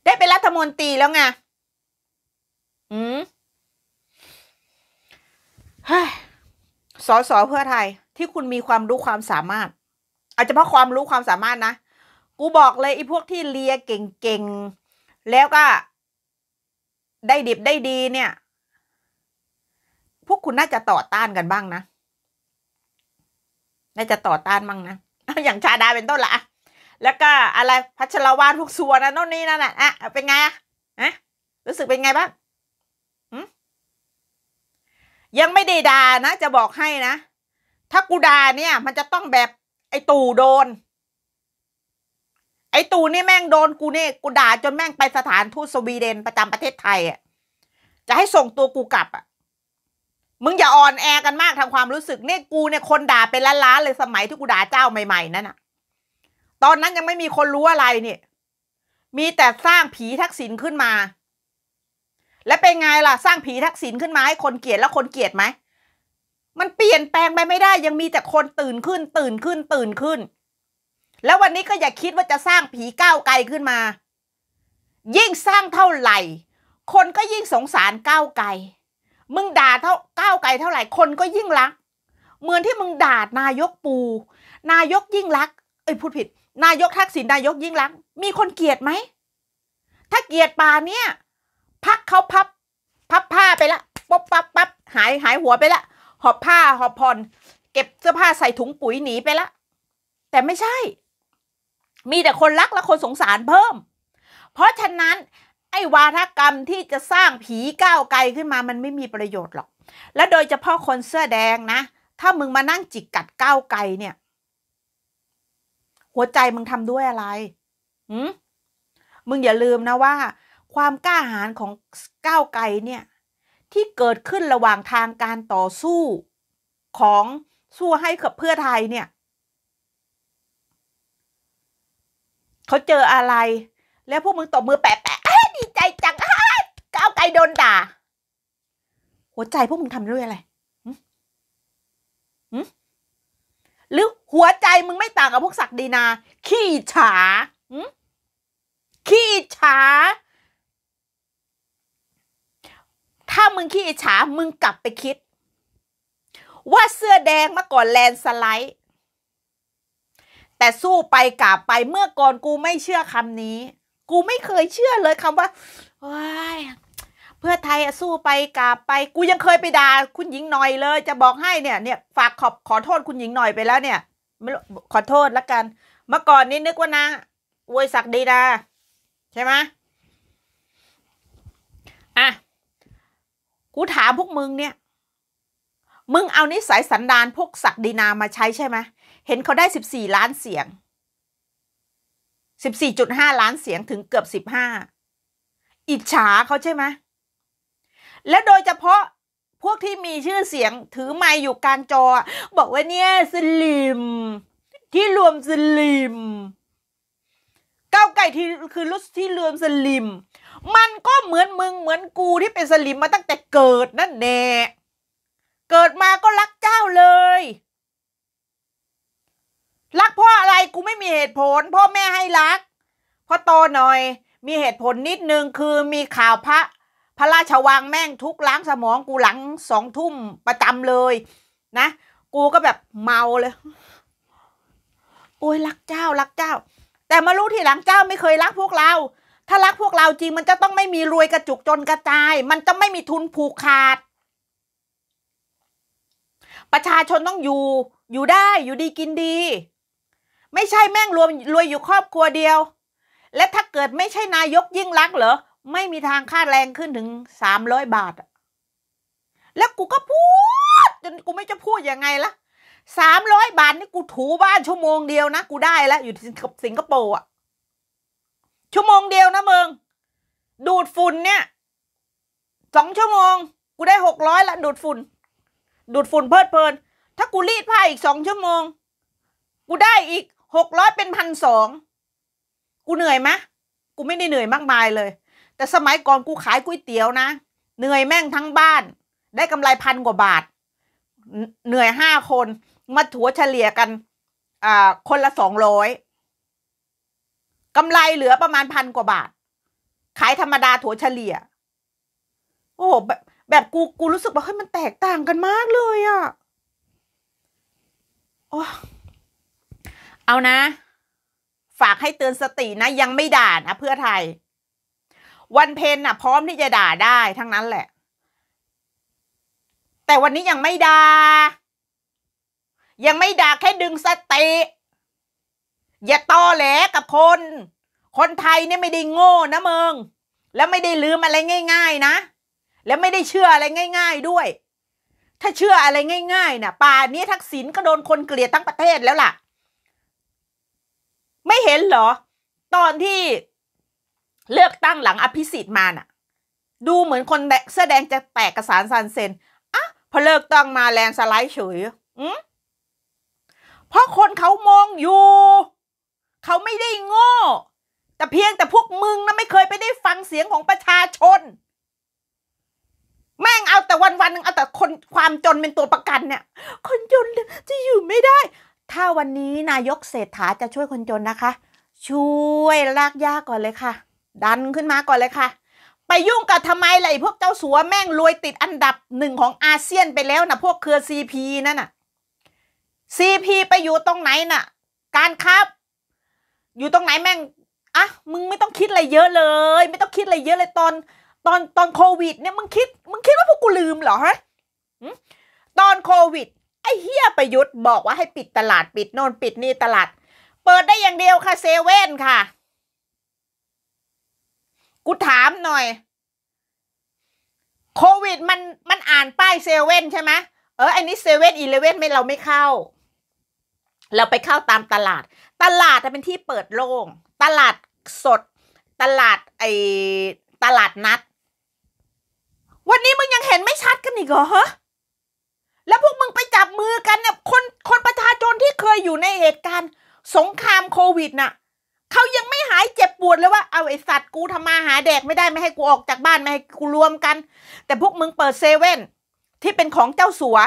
ได้ เป็นรัฐมนตรีแล้ว ไงอืมเฮ้ยสอสอเพื่อไทย ที่คุณมีความรู้ความสามารถ อาจจะเพราะความรู้ความสามารถนะ กูบอกเลยไอ้พวกที่ เลีย เก่งๆ แล้วก็ ได้ดิบได้ดีเนี่ย พวกคุณน่าจะต่อต้านกันบ้างนะ น่าจะต่อต้านบ้างนะ อย่างชาดาเป็นต้นละแล้วก็อะไรพัชรวาดพวกสัวนะโน่นนี่นั่นน่ะอ่ะเป็นไงอ่ะนะรู้สึกเป็นไงบ้าง ยังไม่ได้ด่านะจะบอกให้นะ ถ้ากูด่าเนี่ย มันจะต้องแบบไอตู่โดน ไอตู่นี่แม่งโดนกูเนี่ยกูด่าจนแม่งไปสถานทูตสวีเดนประจำประเทศไทยอ่ะจะให้ส่งตัวกูกลับอ่ะมึงอย่าอ่อนแอกันมาก ทางความรู้สึกเนี่ยกูเนี่ยคนด่าเป็นล้านๆเลยสมัยที่กูด่าเจ้าใหม่ๆนั่นอ่ะตอนนั้น ยังไม่มีคนรู้อะไรนี่ มีแต่สร้างผีทักษิณขึ้นมา และเป็นไงล่ะ สร้างผีทักษิณขึ้นมา ให้คนเกลียดแล้วคนเกลียดไหม มันเปลี่ยนแปลงไปไม่ได้ ยังมีแต่คนตื่นขึ้นตื่นขึ้นตื่นขึ้น แล้ววันนี้ก็อย่าคิดว่าจะสร้างผีก้าวไกลขึ้นมา ยิ่งสร้างเท่าไหร่ คนก็ยิ่งสงสารก้าวไกล มึงด่าเท่าก้าวไกลเท่าไหร่ คนก็ยิ่งรัก เหมือนที่มึงด่านายกปู นายกยิ่งรักเอ้ยพูดผิดนายกทักษิณนายกยิ่งลักมีคนเกลียดไหม ถ้าเกลียดป่าเนี่ย พักเขาพับ พับผ้าไปละ ป๊บปั๊บปั๊บหายหายหัวไปละ หอบผ้าหอบผ่อน เก็บเสื้อผ้าใส่ถุงปุ๋ยหนีไปละ แต่ไม่ใช่ มีแต่คนรักและคนสงสารเพิ่ม เพราะฉะนั้น ไอ้วาทกรรมที่จะสร้างผีก้าวไกลขึ้นมา มันไม่มีประโยชน์หรอก และโดยเฉพาะคนเสื้อแดงนะ ถ้ามึงมานั่งจิกกัดก้าวไกลเนี่ยหัวใจมึงทำด้วยอะไรหืมมึงอย่าลืมนะว่า ความกล้าหาญของก้าวไกลเนี่ย ที่เกิดขึ้นระหว่างทางการต่อสู้ของสู้ให้กับเพื่อไทยเนี่ยเขาเจออะไร แล้วพวกมึงตบมือแปะแปะดีใจจังก้าวไกลโดนด่า หัวใจพวกมึงทำด้วยอะไรหรือหัวใจมึงไม่ต่างกับพวกศักดินา ขี้ฉาขี้ฉา ถ้ามึงขี้ฉา มึงกลับไปคิดว่าเสื้อแดงมาก่อนแลนสไลด์ แต่สู้ไปกลับไปเมื่อก่อนกูไม่เชื่อคำนี้ กูไม่เคยเชื่อเลยคำว่าว้ายเพื่อไทยสู้ไปกาไป กูยังเคยไปด่าคุณหญิงหน่อยเลย จะบอกให้เนี่ยเนี่ยฝากขอบขอโทษคุณหญิงหน่อยไปแล้วเนี่ยขอโทษละกัน เมื่อก่อนนี้นึกว่านางอวยศักดีนาใช่ไหมอ่ะกูถามพวกมึงเนี่ย มึงเอานิสัยสันดานพวกศักดินามาใช้ใช่ไหมเห็นเขาได้สิบสี่ล้านเสียงสิบสี่จุดห้าล้านเสียงถึงเกือบสิบห้าอิจฉาเขาใช่ไหมและโดยเฉพาะพวกที่มีชื่อเสียงถือไม้อยู่กลางจอ บอกว่าเนี่ยสลิม ที่รวมสลิมก้าวไก่ที่คือรุสที่รวมสลิม มันก็เหมือนมึงเหมือนกูที่เป็นสลิมมาตั้งแต่เกิดนั่นแน่เกิดมาก็รักเจ้าเลยรักพ่ออะไรกูไม่มีเหตุผลพ่อแม่ให้รักพอโตหน่อยมีเหตุผลนิดนึงคือมีข่าวพระพระราชวังแม่งทุกล้างสมองกูหลังสองทุ่มประจำเลย นะ กูก็แบบเมาเลยโอ้ยรักเจ้ารักเจ้า แต่มารู้ที่หลังเจ้าไม่เคยรักพวกเรา ถ้ารักพวกเราจริงมันจะต้องไม่มีรวยกระจุกจนกระจาย มันจะไม่มีทุนผูกขาด ประชาชนต้องอยู่อยู่ได้อยู่ดีกินดี ไม่ใช่แม่งรวมรวยอยู่ครอบครัวเดียว และถ้าเกิดไม่ใช่นายกยิ่งรักเหรอไม่มีทางค่าแรงขึ้นถึงสามร้อยบาทแล้วกูก็พูดจนกูไม่จะพูดยังไงละสามร้อยบาทนี่กูถูบ้านชั่วโมงเดียวนะ กูได้แล้ว อยู่สิงคโปร์อะ ชั่วโมงเดียวนะมึง ดูดฝุ่นเนี่ยสองชั่วโมง กูได้หกร้อยละดูดฝุ่น ดูดฝุ่นเพลิดเพลิน ถ้ากูรีดผ้าอีกสองชั่วโมงกูได้อีกหกร้อยเป็นพันสอง กูเหนื่อยไหมกูไม่ได้เหนื่อยมากมายเลยแต่สมัยก่อนกูขายก๋วยเตี๋ยวนะเหนื่อยแม่งทั้งบ้าน ได้กำไรพันกว่าบาท เหนื่อยห้าคนมาถัวเฉลี่ยกันอ่าคนละสองร้อยกำไรเหลือประมาณพันกว่าบาท ขายธรรมดาถัวเฉลี่ย โอ้โหแบบแบบกูกูรู้สึกว่าเฮ้ยมันแตกต่างกันมากเลยอะ่ะโอ้เอานะ ฝากให้เตือนสตินะยังไม่ด่านะเพื่อไทยวันเพนน่ะพร้อมที่จะด่าได้ทั้งนั้นแหละ แต่วันนี้ยังไม่ด่ายังไม่ด่าแค่ดึงสติอย่าตอแหลกับคน คนไทยเนี่ยไม่ได้โง่นะเมืองแล้วไม่ได้ลืมอะไรง่ายๆนะ แล้วไม่ได้เชื่ออะไรง่ายๆด้วย ถ้าเชื่ออะไรง่ายๆนะ่ะ ป่านนี้ทักษิณก็โดนคนเกลียดทั้งประเทศแล้วล่ะ ไม่เห็นเหรอ ตอนที่เลือกตั้งหลังอภิสิทธิ์มาน่ะ ดูเหมือนคนแสดงจะแตกกระสานซันเซนอ่ะพอเลือกตั้งมาแลนสไลด์เฉยอืมเพราะคนเขามองอยู่ เขาไม่ได้โง่แต่เพียงแต่พวกมึงนะไม่เคยไปได้ฟังเสียงของประชาชน แม่งเอาแต่วันวันนึงเอาแต่คนความจนเป็นตัวประกันเนี่ย คนจนจะอยู่ไม่ได้ ถ้าวันนี้นายกเศรษฐาจะช่วยคนจนนะคะ ช่วยลากยากก่อนเลยค่ะดันขึ้นมาก่อนเลยค่ะ ไปยุ่งกับทำไมล่ะพวกเจ้าสัวแม่งรวยติดอันดับหนึ่งของอาเซียนไปแล้วนะ พวกเครือซีพีนั่นน่ะ ซีพีไปอยู่ตรงไหนน่ะ การครับ อยู่ตรงไหนแม่งอ่ะมึงไม่ต้องคิดอะไรเยอะเลย ไม่ต้องคิดอะไรเยอะเลยตอนตอนตอนโควิดเนี่ยมึงคิดมึงคิดว่าพวกกูลืมเหรอฮะตอนโควิด ไอ้เฮียประยุทธ์บอกว่าให้ปิดตลาดปิดโน่นปิดนี่ตลาด เปิดได้อย่างเดียวค่ะเซเว่นค่ะกูถามหน่อย โควิดมันมันอ่าน ป้ายเซเว่นใช่ไหมเอออันนี้เซเว่นอีเลเว่นไม่เราไม่เข้า เราไปเข้าตามตลาด ตลาดเป็นที่เปิดโล่งตลาดสด ตลาด ไอตลาดนัด วันนี้มึงยังเห็นไม่ชัดกันอีกเหรอ ฮะ แล้วพวกมึงไปจับมือกันเนี่ย คน คนประชาชนที่เคยอยู่ในเหตุการณ์ สงครามโควิดน่ะเขายังไม่หายเจ็บปวดเลยว่า เอาไอสัตว์ กูทำมาหาแดกไม่ได้ไม่ให้กูออกจากบ้านไม่ให้กูรวมกัน แต่พวกมึงเปิดเซเว่นที่เป็นของเจ้าสัว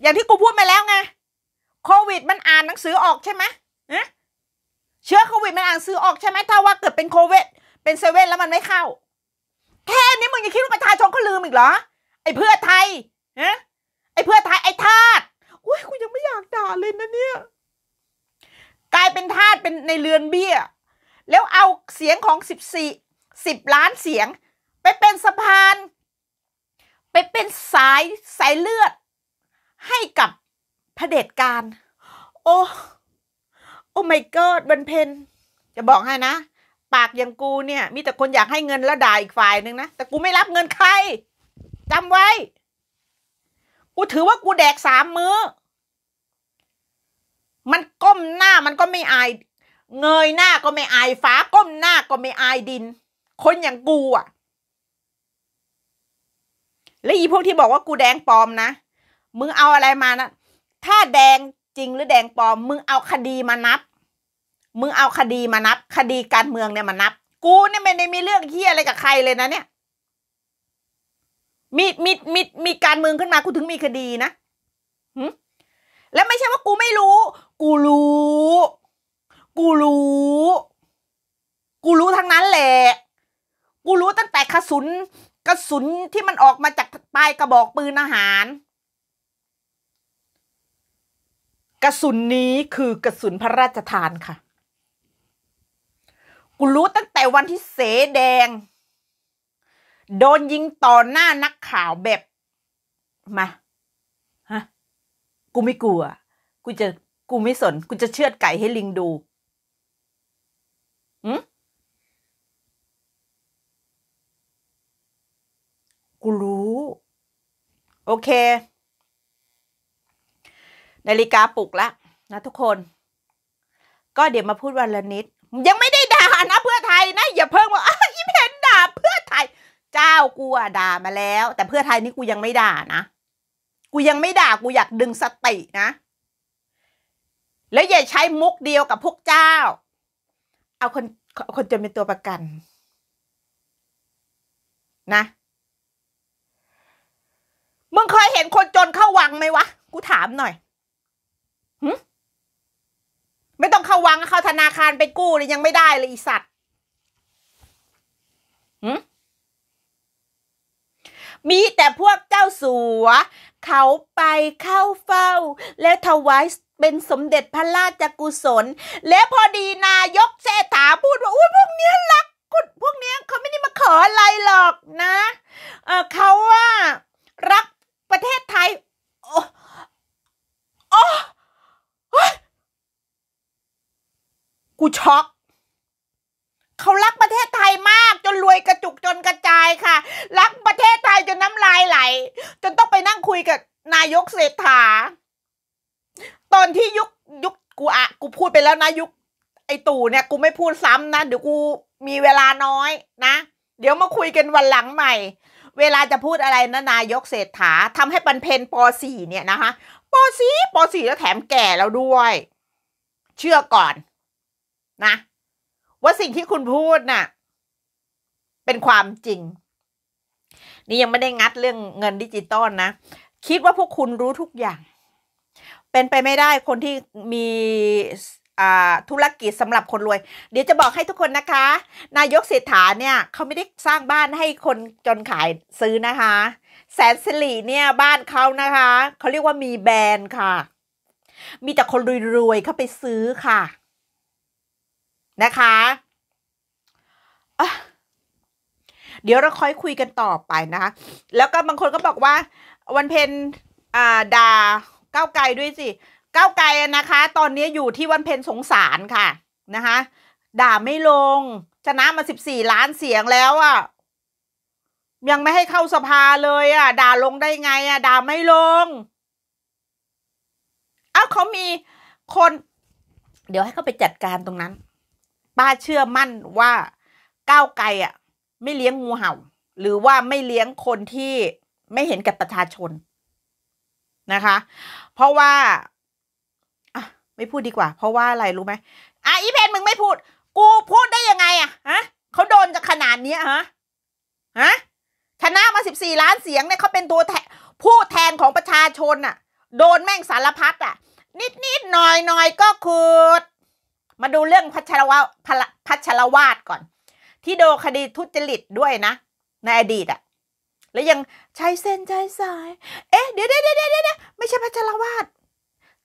อย่างที่กูพูดมาแล้วไงโควิด มันอ่านหนังสือออกใช่ไหมนะเชื้อโควิดมันอ่านซื้อออกใช่ไหมถ้าว่าเกิดเป็นโควิด เป็นเซเว่นแล้วมันไม่เข้า แค่นี้มึงยังคิดว่าประชาชนเขาลืมอีกเหรอไอ้เพื่อไทยนะไอ้เพื่อไทยไอ้ทาสอุ้ยกูยังไม่อยากด่าเลยนะเนี่ยกลายเป็นทาสเป็นในเรือนเบี้ย แล้วเอาเสียงของสิบี่สิบล้านเสียง ไปเป็นสะพาน ไปเป็นสายสายเลือด ให้กับพเด็จการ โอ้ โอ้ไม่เกิดบันเพนจะบอกให้นะ ปากอย่างกูเนี่ย มีแต่คนอยากให้เงินแล้วด่าอีกฝ่ายหนึ่งนะ แต่กูไม่รับเงินใครจำไว้ กูถือว่ากูแดกสามมือ้อมันก้มหน้ามันก็ไม่อาย เงยหน้าก็ไม่อายฟ้าก้มหน้าก็ไม่อายดิน คนอย่างกูอ่ะและอีพวกที่บอกว่ากูแดงปลอมนะมึงเอาอะไรมานะถ้าแดงจริงหรือแดงปลอมมึงเอาคดีมานับมึงเอาคดีมานับ คดีการเมืองเนี่ยมานับ กูเนี่ยไม่ได้มีเรื่องเฮียอะไรกับใครเลยนะเนี่ยมีมีมีมีการเมืองขึ้นมากูถึงมีคดีนะหืมและไม่ใช่ว่ากูไม่รู้ กูรู้ กูรู้ กูรู้ทั้งนั้นแหละ กูรู้ตั้งแต่กระสุนกระสุนที่มันออกมาจากปลายกระบอกปืนอาหารกระสุนนี้คือกระสุนพระราชทานค่ะ กูรู้ตั้งแต่วันที่เสแดงโดนยิงต่อหน้านักข่าวแบบมากูไม่กลัว กูจะกูไม่สน กูจะเชือดไก่ให้ลิงดูอืมกูรู้ โอเค นาฬิกาปลุกแล้วนะทุกคน ก็เดี๋ยวมาพูดวันละนิด ยังไม่ได้ด่านะ เพื่อไทยนะ อย่าเพิ่งว่าอีเพนด่าเพื่อไทยเจ้ากูอะด่ามาแล้ว แต่เพื่อไทยนี่กูยังไม่ด่านะกูยังไม่ด่า กูอยากดึงสตินะแล้วอย่าใช้มุกเดียวกับพวกเจ้า เอาคนคนจนเป็นตัวประกัน นะมึงเคยเห็นคนจนเข้าวังไหมวะ กูถามหน่อยหึไม่ต้องเข้าวังเข้าธนาคารไปกู้เลยยังไม่ได้เลยอีสัตว์หึมีแต่พวกเจ้าสัวเขาไปเข้าเฝ้า และถวายเป็นสมเด็จพระราชกุศล และพอดีนายกเศรษฐาพูดว่าอุ้ยพวกเนี้ยรักกุดพวกเนี้ยเขาไม่ได้มาขออะไรหรอกนะเออเขาว่ารักประเทศไทย โอ้โอ้กูช็อกเขารักประเทศไทยมากจนรวยกระจุกจนกระจายค่ะ รักประเทศไทยจนน้ำลายไหล จนต้องไปนั่งคุยกับนายกเศรษฐา ตอนที่ยุคยุคกูอะกูพูดไปแล้วนะยุคไอตู่เนี่ย กูไม่พูดซ้ำนะเดี๋ยวกูมีเวลาน้อยนะเดี๋ยวมาคุยกันวันหลังใหม่ เวลาจะพูดอะไรนะนายกเศรษฐาทำให้ปันเพนปอสี่เนี่ยนะคะปอสี่ปอสี่แล้วแถมแก่แล้วด้วย เชื่อก่อน นะว่าสิ่งที่คุณพูดน่ะ เป็นความจริง นี่ยังไม่ได้งัดเรื่องเงินดิจิตอลนะคิดว่าพวกคุณรู้ทุกอย่าง เป็นไปไม่ได้คนที่มีธุรกิจสำหรับคนรวยเดี๋ยวจะบอกให้ทุกคนนะคะ นายกเศรษฐาเนี่ย เขาไม่ได้สร้างบ้านให้คนจนขายซื้อนะคะแสนสิริเนี่ยบ้านเขานะคะ เขาเรียกว่ามีแบรนด์ค่ะ มีแต่คนรวยๆ เขาไปซื้อค่ะนะคะเดี๋ยวเราค่อยคุยกันต่อไปนะคะ แล้วก็บางคนก็บอกว่าวันเพนด่าก้าวไกลด้วยสิ ก้าวไกลนะคะ ตอนนี้อยู่ที่วันเพนสงสารค่ะนะคะ ด่าไม่ลงชนะมาสิบสี่ล้านเสียงแล้วอะ่ะ ยังไม่ให้เข้าสภาเลยอะ่ะด่าลงได้ไงอะ่ะด่าไม่ลง เอ้าเขามีคน เดี๋ยวให้เขาไปจัดการตรงนั้นป้าเชื่อมั่นว่าก้าวไกลอ่ะ ไม่เลี้ยงงูเห่า หรือว่าไม่เลี้ยงคนที่ไม่เห็นแก่ประชาชนนะคะ เพราะว่าอะไม่พูดดีกว่า เพราะว่าอะไรรู้ไหมอ่ะอีเพนมึงไม่พูด กูพูดได้ยังไง อ่ะฮะเขาโดนจะขนาดนี้ฮะฮะชนะมาสิบสี่ล้านเสียงเนี่ยเขาเป็นตัวแทนผู้แทนของประชาชนอ่ะ โดนแม่งสารพัดอ่ะนิดนิดหน่อยหน่อยก็คือมาดูเรื่องพัชรวาพัชรวาดก่อน ที่โดนคดีทุจริตด้วยนะ ในอดีตอะแล้วยังใช้เส้นใช้สาย เอ๊ะ เดี๋ยวเดี๋ยวเดี๋ยวเดี๋ยวไม่ใช่พัชรวาด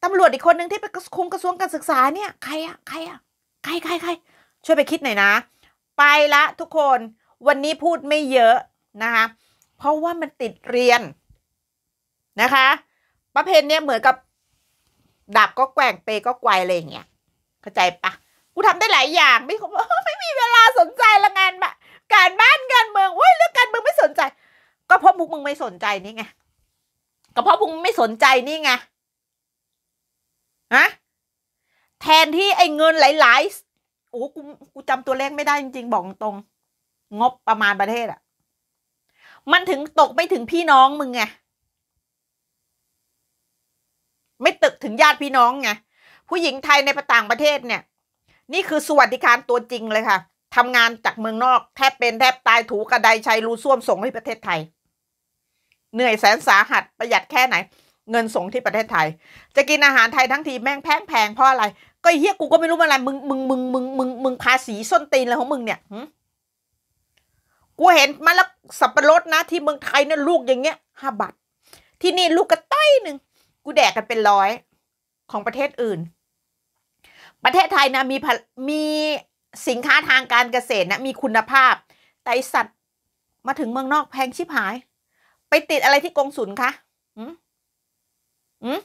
ตำรวจอีกคนหนึ่งที่ไปคุมกระทรวงการศึกษาเนี่ยใครอะใครอะใครใครใครช่วยไปคิดหน่อยนะ ไปละทุกคนวันนี้พูดไม่เยอะนะคะเพราะว่ามันติดเรียนนะคะ ประเพณเนี่ยเหมือนกับดาบก็แกว่งเปก็ไกวอะไรอย่างเงี้ยเข้าใจปะกูทำได้หลายอย่างไม่ไม่มีเวลาสนใจละงานบะการบ้านการเมืองโอ้ยเรื่องการเมืองไม่สนใจ ก็เพราะมกมึงไม่สนใจนี่ไงก็เพราะมึงไม่สนใจนี่ไงฮะแทนที่ไอ้เงินหลายๆโอ้กูกูจำตัวเลขไม่ได้จริง ๆ บอกตรง งบประมาณประเทศอะมันถึงตกไม่ถึงพี่น้องมึงไงไม่ตึกถึงญาติพี่น้องไงผู้หญิงไทยในต่างประเทศเนี่ย นี่คือสวัสดิการตัวจริงเลยค่ะทำงานจากเมืองนอกแทบเป็นแทบตายถูกระไดชัยรูส้วมส่งให้ประเทศไทย เหนื่อยแสนสาหัสประหยัดแค่ไหน เงินส่งที่ประเทศไทย จะกินอาหารไทยทั้งทีแม่งแพงแพงเพราะอะไร ก็เฮียกูก็ไม่รู้อะไร มึงมึงมึงมึงมึงมึงภาษีส้นตีนอะไรของมึงเนี่ยกูเห็นมะละสับปะรดนะ ที่เมืองไทยนั่นลูกอย่างเงี้ยห้าบาทที่นี่ลูกกระต้อยหนึ่งกูแดกกันเป็นร้อยของประเทศอื่นประเทศไทยนะมีมีสินค้าทางการเกษตรนะ มีคุณภาพแต่สัตว์มาถึงเมืองนอกแพงชิบหาย ไปติดอะไรที่กงสุนคะอืม อืม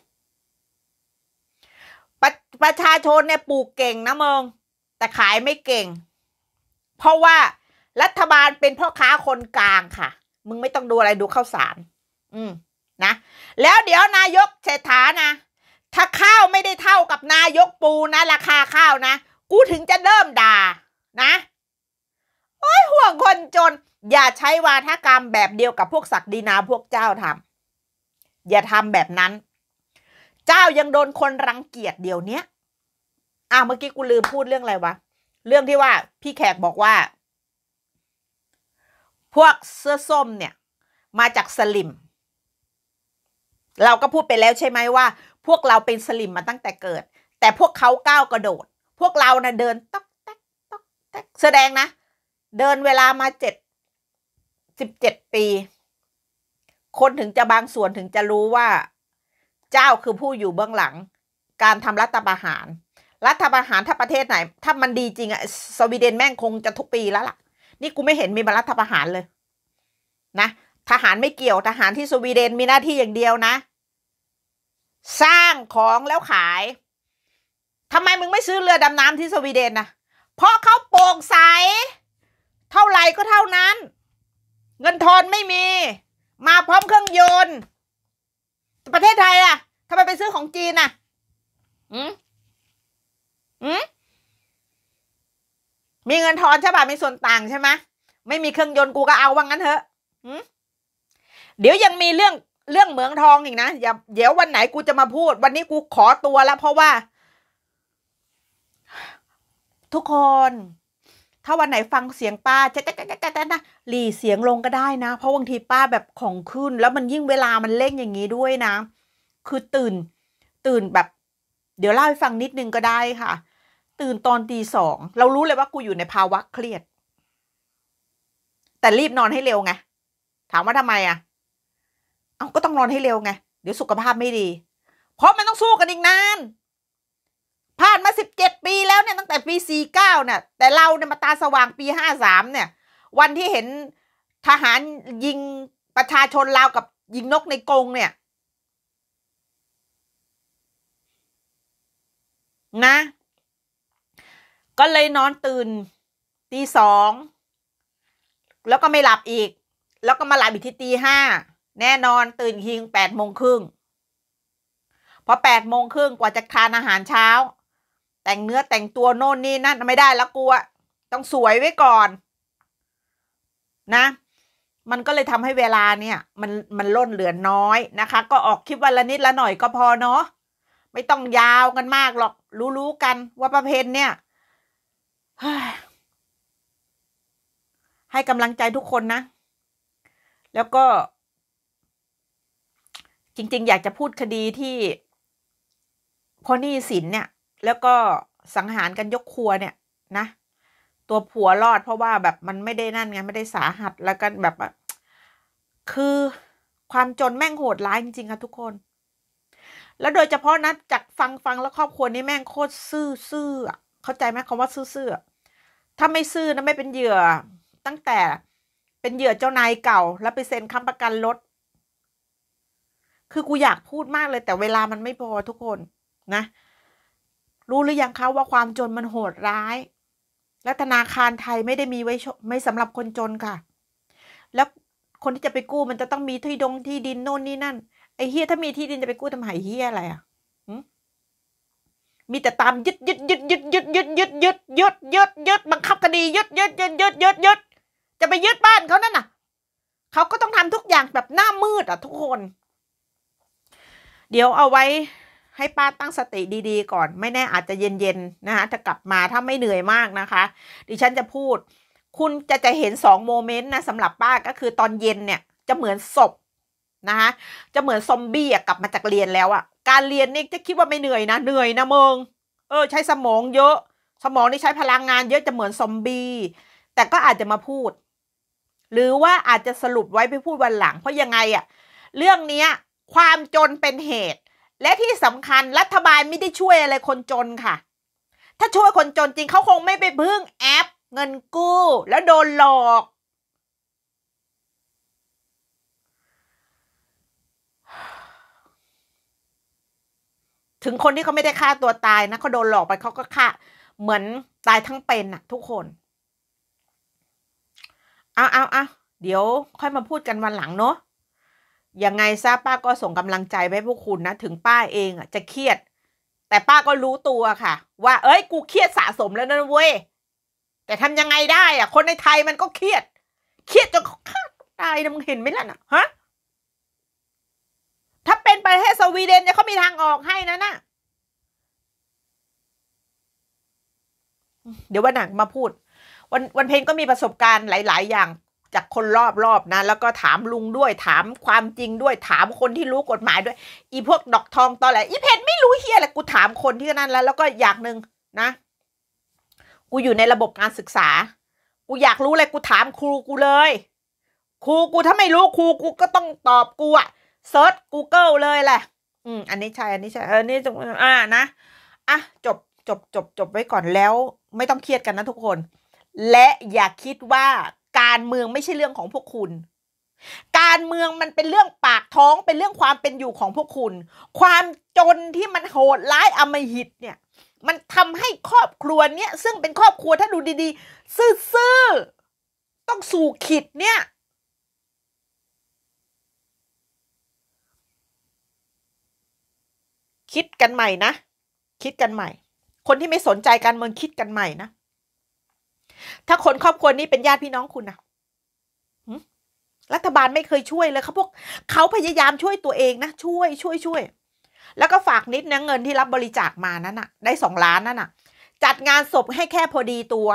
ปรประชาชนเนี่ยปลูกเก่งนะเมือง แต่ขายไม่เก่ง เพราะว่ารัฐบาลเป็นพ่อค้าคนกลางค่ะ มึงไม่ต้องดูอะไรดูข้าวสาร อืม นะ แล้วเดี๋ยวนายกเศรษฐานะถ้าข้าวไม่ได้เท่ากับนายกปูนะราคาข้าวนะกูถึงจะเริ่มด่านะโอ้ยห่วงคนจน อย่าใช้วาทกรรมแบบเดียวกับพวกศักดินาพวกเจ้าทำอย่าทำแบบนั้น เจ้ายังโดนคนรังเกียจเดี๋ยวนี้อ่วเมื่อกี้กูลืมพูดเรื่องอะไรวะ เรื่องที่ว่าพี่แขกบอกว่า พวกเสื้อส้มเนี่ย มาจากสลิมเราก็พูดไปแล้วใช่ไหมว่าพวกเราเป็นสลิมมาตั้งแต่เกิด แต่พวกเขาก้าวกระโดด พวกเรานะ่ะเดินต๊อกแต๊กต๊อกแต๊กแสดงนะ เดินเวลามาเจ็ดสิบเจ็ดปี คนถึงจะบางส่วนถึงจะรู้ว่าเจ้าคือผู้อยู่เบื้องหลังการทำรัฐประหาร รัฐประหารถ้าประเทศไหน ถ้ามันดีจริงอะสวีเดนแม่งคงจะทุกปีแล้วล่ะ นี่กูไม่เห็นมีรัฐประหารเลย นะ ทหารไม่เกี่ยวทหารที่สวีเดนมีหน้าที่อย่างเดียวนะสร้างของแล้วขาย ทำไมมึงไม่ซื้อเรือดำน้ำที่สวีเดนนะเพราะเขาโปร่งใส เท่าไหร่ก็เท่านั้น เงินทอนไม่มี มาพร้อมเครื่องยนต์ ประเทศไทยอะทำไมไปซื้อของจีนอะอืมอืมมีเงินทอนใช่ป่ะ มีส่วนต่างใช่ไหมไม่มีเครื่องยนต์กูก็เอาว่างั้นเถอะืมเดี๋ยวยังมีเรื่องเรื่องเหมืองทองอีกนะอย่าเดี๋ยววันไหนกูจะมาพูด วันนี้กูขอตัวแล้ว เพราะว่า ทุกคน ถ้าวันไหนฟังเสียงป้าจะจะจะจะจนะหลีเสียงลงก็ได้นะเพราะบางทีป้าแบบของขึ้นแล้วมันยิ่งเวลามันเล่งอย่างนี้ด้วยนะ คือตื่นตื่นแบบ เดี๋ยวเล่าให้ฟังนิดนึงก็ได้ค่ะ ตื่นตอนตีสองเรารู้เลยว่ากูอยู่ในภาวะเครียด แต่รีบนอนให้เร็วไงถามว่าทำไมอะ่ะเอาก็ต้องนอนให้เร็วไง เดี๋ยวสุขภาพไม่ดี เพราะมันต้องสู้กันอีกนาน ผ่านมาสิบเจ็ดปีแล้วเนี่ย ตั้งแต่ปีสี่เก้าเนี่ยแต่เราเนี่ย มาตาสว่างปีห้าสามเนี่ย วันที่เห็นทหารยิงประชาชนลาวกับยิงนกในกรงเนี่ยนะ ก็เลยนอนตื่นตีสองแล้วก็ไม่หลับอีก แล้วก็มาหลับอีกที่ตีห้าแน่นอน ตื่นหิงแปดโมงครึ่งพอแปด โมงครึ่งกว่าจะทานอาหารเช้า แต่งเนื้อแต่งตัวโน่นนี่นั่นไม่ได้แล้วกูอะต้องสวยไว้ก่อน นะ มันก็เลยทำให้เวลาเนี่ย มันมันล่น เหลือน้อยนะคะ ก็ออกคลิปวัน ละ นิดละหน่อยก็พอ เนาะไม่ต้องยาวกันมากหรอก รู้ๆกัน ว่าประเพณเนี่ย ให้กำลังใจทุกคนนะ แล้วก็จริงๆอยากจะพูดคดีที่ พอนี่สินเนี่ย แล้วก็สังหารกันยกครัวเนี่ยนะ ตัวผัวรอดเพราะว่าแบบมันไม่ได้นั่นไงไม่ได้สาหัสแล้วกันแบบคือความจนแม่งโหดร้ายจริงๆค่ะทุกคน แล้วโดยเฉพาะนะจากฟังฟังแล้วครอบครัวนี้แม่งโคตรซื่อซื่อเข้าใจไหมคำว่าซื่อซื่อถ้าไม่ซื่อนะไม่เป็นเหยื่อตั้งแต่เป็นเหยื่อเจ้านายเก่า แล้วไปเซ็นค้ำประกันรถคือกูอยากพูดมากเลย แต่เวลามันไม่พอทุกคน นะรู้หรือยังคะว่าความจนมันโหดร้ายและธนาคารไทยไม่ได้มีไว้ไม่สำหรับคนจนค่ะ แล้วคนที่จะไปกู้มันจะต้องมีที่ดงที่ดินโน่นนี่นั่นไอ้เฮียถ้ามีที่ดินจะไปกู้ทำไมเฮียอะไรอ่ะมีแต่ตามยึดยึดยึดยึดยึดยึดยึดยึดยึดยึดยึดบังคับคดียึดยึดยึดยึดยึดยึดจะไปยึดบ้านเขานั่นน่ะเขาก็ต้องทำทุกอย่างแบบหน้ามืดอ่ะ ทุกคนเดี๋ยวเอาไว้ให้ป้าตั้งสติดี ๆ ก่อน ไม่แน่อาจจะเย็นๆนะคะจะกลับมาถ้าไม่เหนื่อยมากนะคะ ดิฉันจะพูด คุณจะจะเห็นสองโมเมนต์นะสำหรับป้าก็คือตอนเย็นเนี่ย จะเหมือนศพนะคะจะเหมือนซอมบี้กลับมาจากเรียนแล้วอะการเรียนนี่จะคิดว่าไม่เหนื่อยนะ เหนื่อยนะเมิงเออ ใช้สมองเยอะ สมองนี่ใช้พลังงาน เยอะจะเหมือนซอมบี้ แต่ก็อาจจะมาพูด หรือว่าอาจจะสรุปไว้ไปพูดวันหลัง เพราะยังไงอะเรื่องเนี้ยความจนเป็นเหตุ และที่สำคัญ รัฐบาลไม่ได้ช่วยอะไรคนจนค่ะ ถ้าช่วยคนจนจริงเขาคงไม่ไปพึ่งแอป เงินกู้ แล้วโดนหลอก ถึงคนที่เขาไม่ได้ฆ่าตัวตายนะเขาโดนหลอกไปเขาก็ฆ่าเหมือนตายทั้งเป็นนะทุกคน เอาเอาเอาเดี๋ยวค่อยมาพูดกันวันหลังเนาะยังไงซะป้าก็ส่งกำลังใจไปพวกคุณนะ ถึงป้าเองอะจะเครียด แต่ป้าก็รู้ตัวค่ะ ว่า เอ้ยกูเครียดสะสมแล้วนะเว้ยแต่ทำยังไงได้อะคนในไทยมันก็เครียด เครียดจนฆ่าตายนะมึงเห็นไหมล่ะนะฮะถ้าเป็นประเทศสวีเดนเนี่ยเขามีทางออกให้นะนะะเดี๋ยววันหนักมาพูดวันวันเพนก็มีประสบการณ์หลาย ๆ อย่างจากคนรอบรอบนะ แล้วก็ถามลุงด้วยถามความจริงด้วยถามคนที่รู้กฎหมายด้วย อีพวกดอกทองตอนแหลอีเพจไม่รู้เฮียแหละกูถามคนที่นั่นแล้วแล้วก็อย่างหนึ่งนะกูอยู่ในระบบการศึกษา กูอยากรู้อะไรกูถามครูกูเลย ครูกูถ้าไม่รู้ครู กูก็ต้องตอบกูอะเซิร์ชกูเกิลเลยแหละอืมอันนี้ใช่อันนี้ใช่อันนี้จงอ่านะอ่ะจบจบ จบ จบไว้ก่อนแล้ว ไม่ต้องเครียดกันนะทุกคน และอย่าคิดว่าการเมืองไม่ใช่เรื่องของพวกคุณ การเมืองมันเป็นเรื่องปากท้องเป็นเรื่องความเป็นอยู่ของพวกคุณ ความจนที่มันโหดร้ายอมหิตเนี่ย มันทำให้ครอบครัวเนี่ยซึ่งเป็นครอบครัวถ้าดูดี ๆ ซื่อๆต้องสู่ขิดเนี่ย คิดกันใหม่นะ คิดกันใหม่ คนที่ไม่สนใจการเมืองคิดกันใหม่นะถ้าคนครอบครัวนี้เป็นญาติพี่น้องคุณนะรัฐบาลไม่เคยช่วยเลยเขาพวกเขาพยายามช่วยตัวเองนะ ช่วยช่วยช่วยแล้วก็ฝากนิดนะเงินที่รับบริจาคมานั้นน่ะได้สองล้านนั่นน่ะ จัดงานศพให้แค่พอดีตัว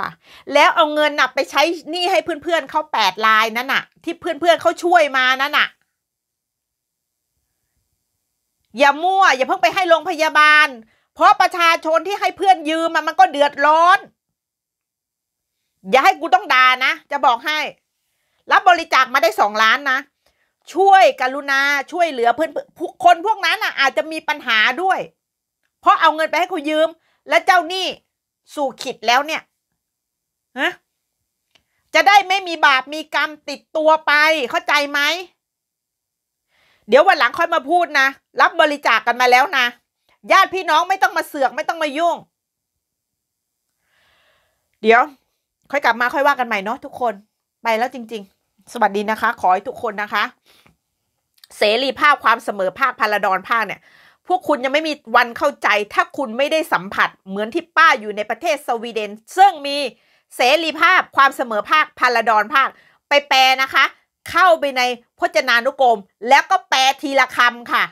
แล้วเอาเงินน่ะไปใช้หนี้ให้เพื่อนๆเขาแปดลายนั่นน่ะที่เพื่อนๆเขาช่วยมานั่นน่ะ อย่ามั่ว อย่าเพิ่งไปให้โรงพยาบาล เพราะประชาชนที่ให้เพื่อนยืมมันก็เดือดร้อนอย่าให้กูต้องด่านะ จะบอกให้ รับบริจาคมาได้สองล้านนะ ช่วยกรุณาช่วยเหลือเพื่อน คนพวกนั้นอ่ะ อาจจะมีปัญหาด้วย เพราะเอาเงินไปให้เขายืม และเจ้าหนี้สู่ขิดแล้วเนี่ยฮะจะได้ไม่มีบาป มีกรรมติดตัวไปเข้าใจไหม เดี๋ยววันหลังค่อยมาพูดนะ รับบริจาคกกันมาแล้วนะญาติพี่น้องไม่ต้องมาเสือกไม่ต้องมายุ่ง เดี๋ยวค่อยกลับมาค่อยว่ากันใหม่เนาะทุกคนไปแล้วจริง ๆ สวัสดีนะคะ ขอให้ทุกคนนะคะ เสรีภาพความเสมอภาคพาราดอนภาคเนี่ย พวกคุณยังไม่มีวันเข้าใจ ถ้าคุณไม่ได้สัมผัสเหมือนที่ป้าอยู่ในประเทศสวีเดนซึ่งมีเสรีภาพความเสมอภาคพาราดอนภาคไปแปลนะคะ เข้าไปในพจนานุกรม แล้วก็แปลทีละคำค่ะ